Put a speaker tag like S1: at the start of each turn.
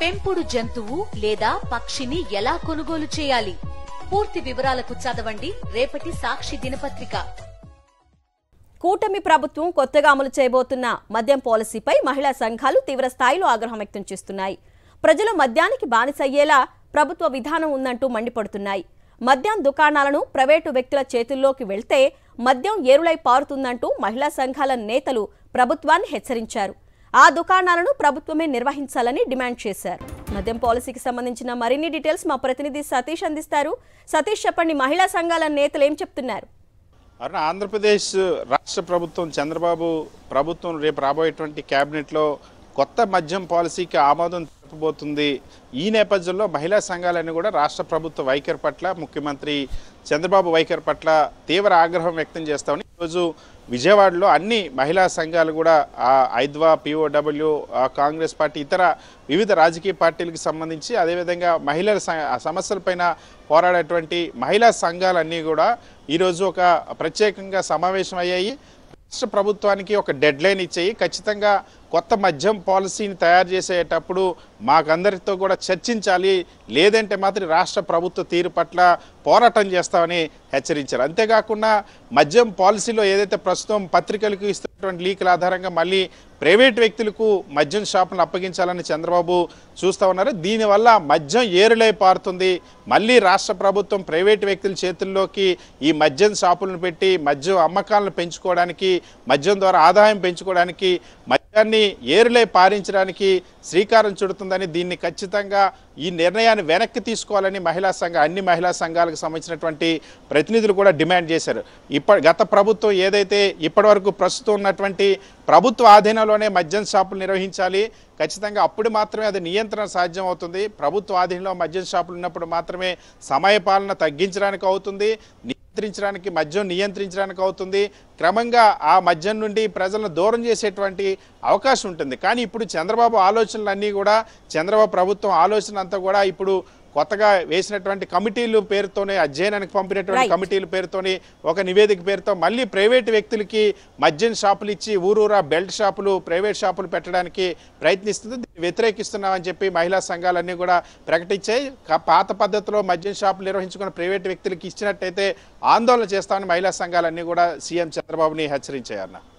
S1: పెంపుడు జంతువు లేదా పక్షిని ఎలా కొనుగోలు చేయాలి పూర్తి వివరాలకు చదవండి రేపటి సాక్షి దినపత్రిక కూటమి ప్రభుత్వం కొత్తగా అమలు చేయబోతున్న మద్యం పాలసీపై మహిళా సంఘాలు తీవ్ర స్థాయిలో ఆగ్రహం వ్యక్తం చేస్తున్నాయి ప్రజలు మద్యానికి బానిసయ్యేలా ప్రభుత్వ విధానం ఉందంటూ మండిపడుతున్నాయి మద్యం దుకాణాలను ప్రైవేటు వ్యక్తుల చేతుల్లోకి వెళ్తే మద్యం ఏరులై పారుతుందంటూ మహిళా సంఘాల నేతలు ప్రభుత్వాన్ని హెచ్చరించారు ఆ దుకాణాలను ప్రభుత్వమే నిర్వహించాలని డిమాండ్ చేశారు మద్యం పాలసీకి సంబంధించిన మరిన్ని డీటెయిల్స్ మా ప్రతినిధి సతీష్ అందిస్తారు సతీష్ చెప్పండి మహిళా సంఘాల నేతలు ఏం చెప్తున్నారు
S2: అరుణ ఆంధ్రప్రదేశ్ రాష్ట్ర ప్రభుత్వం చంద్రబాబు ప్రభుత్వం రేపు రాబోయేటువంటి కేబినెట్లో కొత్త మద్యం పాలసీకి ఆమోదం తెలిపబోతుంది ఈ నేపథ్యంలో మహిళా సంఘాలన్నీ కూడా రాష్ట్ర ప్రభుత్వ వైఖరి పట్ల ముఖ్యమంత్రి చంద్రబాబు వైఖరి పట్ల తీవ్ర ఆగ్రహం వ్యక్తం చేస్తామని ఈరోజు విజయవాడలో అన్ని మహిళా సంఘాలు కూడా ఐద్వా పిఓడబ్ల్యూ కాంగ్రెస్ పార్టీ ఇతర వివిధ రాజకీయ పార్టీలకు సంబంధించి అదేవిధంగా మహిళల సమస్యలపైన పోరాడేటువంటి మహిళా సంఘాలన్నీ కూడా ఈరోజు ఒక ప్రత్యేకంగా సమావేశం అయ్యాయి రాష్ట్ర ప్రభుత్వానికి ఒక డెడ్ లైన్ ఇచ్చేయి ఖచ్చితంగా కొత్త మద్యం పాలసీని తయారు చేసేటప్పుడు మాకందరితో కూడా చర్చించాలి లేదంటే మాత్రం రాష్ట్ర ప్రభుత్వ తీరు పట్ల పోరాటం చేస్తామని హెచ్చరించారు అంతేకాకుండా మద్యం పాలసీలో ఏదైతే ప్రస్తుతం పత్రికలకు ఇస్తున్న లీకుల ఆధారంగా మళ్ళీ ప్రైవేట్ వ్యక్తులకు మద్యం షాపులను అప్పగించాలని చంద్రబాబు చూస్తూ ఉన్నారు దీనివల్ల మద్యం ఏరులై పారుతుంది మళ్ళీ రాష్ట్ర ప్రభుత్వం ప్రైవేట్ వ్యక్తుల చేతుల్లోకి ఈ మద్యం షాపులను పెట్టి మద్యం అమ్మకాలను పెంచుకోవడానికి మద్యం ద్వారా ఆదాయం పెంచుకోవడానికి దాన్ని ఏరులే పారించడానికి శ్రీకారం చుడుతుందని దీన్ని ఖచ్చితంగా ఈ నిర్ణయాన్ని వెనక్కి తీసుకోవాలని మహిళా సంఘ అన్ని మహిళా సంఘాలకు సంబంధించినటువంటి ప్రతినిధులు కూడా డిమాండ్ చేశారు ఇప్పటి గత ప్రభుత్వం ఏదైతే ఇప్పటివరకు ప్రస్తుతం ఉన్నటువంటి ప్రభుత్వ ఆధీనంలోనే మద్యం షాపులు నిర్వహించాలి ఖచ్చితంగా అప్పుడు మాత్రమే అది నియంత్రణ సాధ్యం అవుతుంది ప్రభుత్వ ఆధీనంలో మద్యం షాపులు ఉన్నప్పుడు మాత్రమే సమయపాలన తగ్గించడానికి అవుతుంది నియంత్రించడానికి మద్యం నియంత్రించడానికి అవుతుంది క్రమంగా ఆ మద్యం నుండి ప్రజలను దూరం చేసేటువంటి అవకాశం ఉంటుంది కానీ ఇప్పుడు చంద్రబాబు ఆలోచనలన్నీ కూడా చంద్రబాబు ప్రభుత్వం ఆలోచన అంతా కూడా ఇప్పుడు కొత్తగా వేసినటువంటి కమిటీలు పేరుతోనే అధ్యయనానికి పంపినటువంటి కమిటీల పేరుతోని ఒక నివేదిక పేరుతో మళ్ళీ ప్రైవేటు వ్యక్తులకి మద్యం షాపులు ఇచ్చి ఊరూరా బెల్ట్ షాపులు ప్రైవేట్ షాపులు పెట్టడానికి ప్రయత్నిస్తుంది వ్యతిరేకిస్తున్నామని చెప్పి మహిళా సంఘాలన్నీ కూడా ప్రకటించాయి పాత పద్ధతిలో మద్యం షాపులు నిర్వహించుకున్న ప్రైవేటు వ్యక్తులకి ఇచ్చినట్టయితే ఆందోళన చేస్తామని మహిళా సంఘాలన్నీ కూడా సీఎం చంద్రబాబుని హెచ్చరించాయన్న